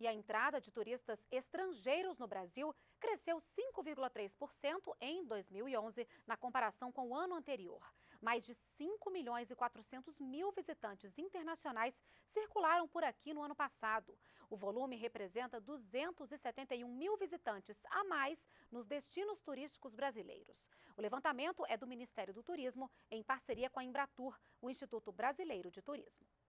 E a entrada de turistas estrangeiros no Brasil cresceu 5,3% em 2011, na comparação com o ano anterior. Mais de 5 milhões e 400 mil visitantes internacionais circularam por aqui no ano passado. O volume representa 271 mil visitantes a mais nos destinos turísticos brasileiros. O levantamento é do Ministério do Turismo, em parceria com a Embratur, o Instituto Brasileiro de Turismo.